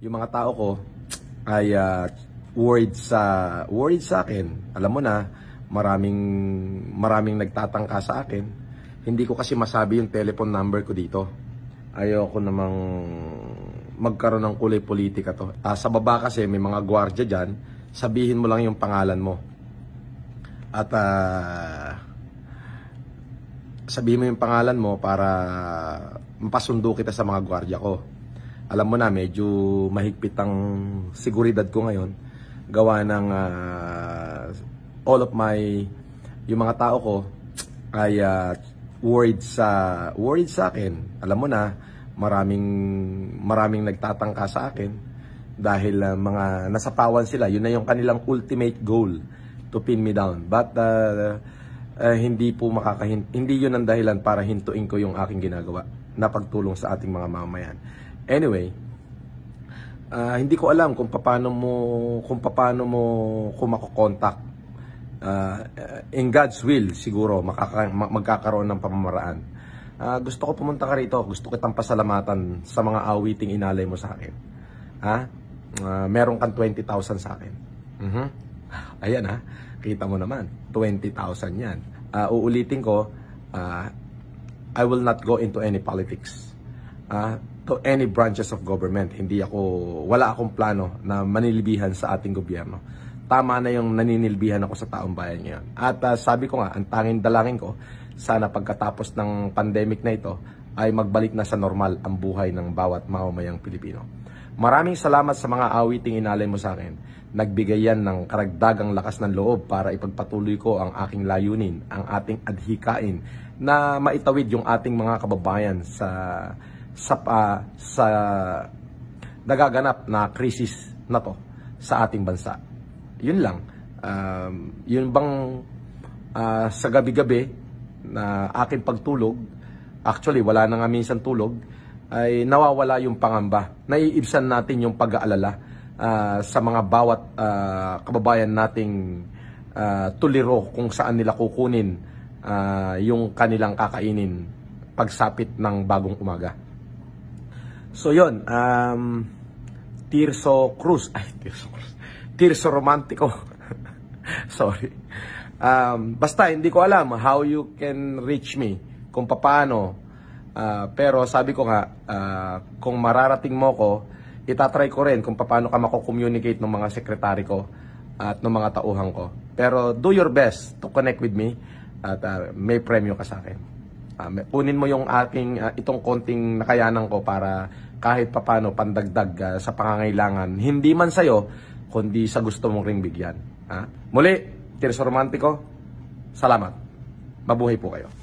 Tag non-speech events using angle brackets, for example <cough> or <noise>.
yung mga tao ko ay uh, worried sa worried sa akin. Alam mo na, maraming maraming nagtatangka sa akin. Hindi ko kasi masabi yung telephone number ko dito. Ayoko namang magkaroon ng kulay politika to. Uh, sa baba kasi may mga gwardiya diyan, sabihin mo lang yung pangalan mo. At uh, sabihin mo yung pangalan mo para mapasundo kita sa mga gwardiya ko alam mo na medyo mahigpit ang seguridad ko ngayon gawa ng uh, all of my yung mga tao ko ay uh, worried sa worried sa akin alam mo na maraming maraming nagtatangka sa akin dahil uh, mga nasapawan sila yun na yung kanilang ultimate goal to pin me down but uh, uh, hindi po makakahin hindi yun ang dahilan para hintuin ko yung aking ginagawa na pagtulong sa ating mga mamamayan Anyway, uh, hindi ko alam kung paano mo kung paano mo kumakokontak. Uh, ah, eh, in God's will siguro makaka- magkakaroon ng pamamaraan. Uh, gusto ko pumunta ka rito, gusto kitang pasalamatan sa mga awiting inalay mo sa akin. Ha? Uh, meron kang 20,000 sa akin. Uh-huh. Ayan ha, kita mo naman, 20,000 yan. Uh, uulitin ko, uh, I will not go into any politics. Uh, to any branches of government. Hindi ako, wala akong plano na manilibihan sa ating gobyerno. Tama na yung naninilbihan ako sa taong bayan ngayon. At uh, sabi ko nga, ang tanging dalangin ko, sana pagkatapos ng pandemic na ito, ay magbalik na sa normal ang buhay ng bawat mamamayang Pilipino. Maraming salamat sa mga awiting inalay mo sa akin. Nagbigay yan ng karagdagang lakas ng loob para ipagpatuloy ko ang aking layunin, ang ating adhikain na maitawid yung ating mga kababayan sa sa, uh, sa nagaganap na krisis na to sa ating bansa. Yun lang. Um, yun bang uh, sa gabi-gabi na akin pagtulog, actually wala na nga minsan tulog, ay nawawala yung pangamba. Naiibsan natin yung pag-aalala uh, sa mga bawat uh, kababayan nating uh, tuliro kung saan nila kukunin uh, yung kanilang kakainin pagsapit ng bagong umaga. So yon um, Tirso Cruz. <laughs> Ay, Tirso Cruz. Tirso Romantico. <laughs> Sorry. Um, basta, hindi ko alam how you can reach me, kung paano. Uh, ah, pero sabi ko nga, uh, kung mararating mo ko, itatry ko rin kung paano ka mako-communicate ng mga sekretary ko at ng mga tauhan ko. Pero do your best to connect with me at uh, may premyo ka sa akin. Um, ah, punin mo yung aking uh, itong konting nakayanan ko para kahit papano pandagdag uh, sa pangangailangan. Hindi man sa'yo, kundi sa gusto mong ring bigyan. Ha? Muli, Tirso Romantico, salamat. Mabuhay po kayo.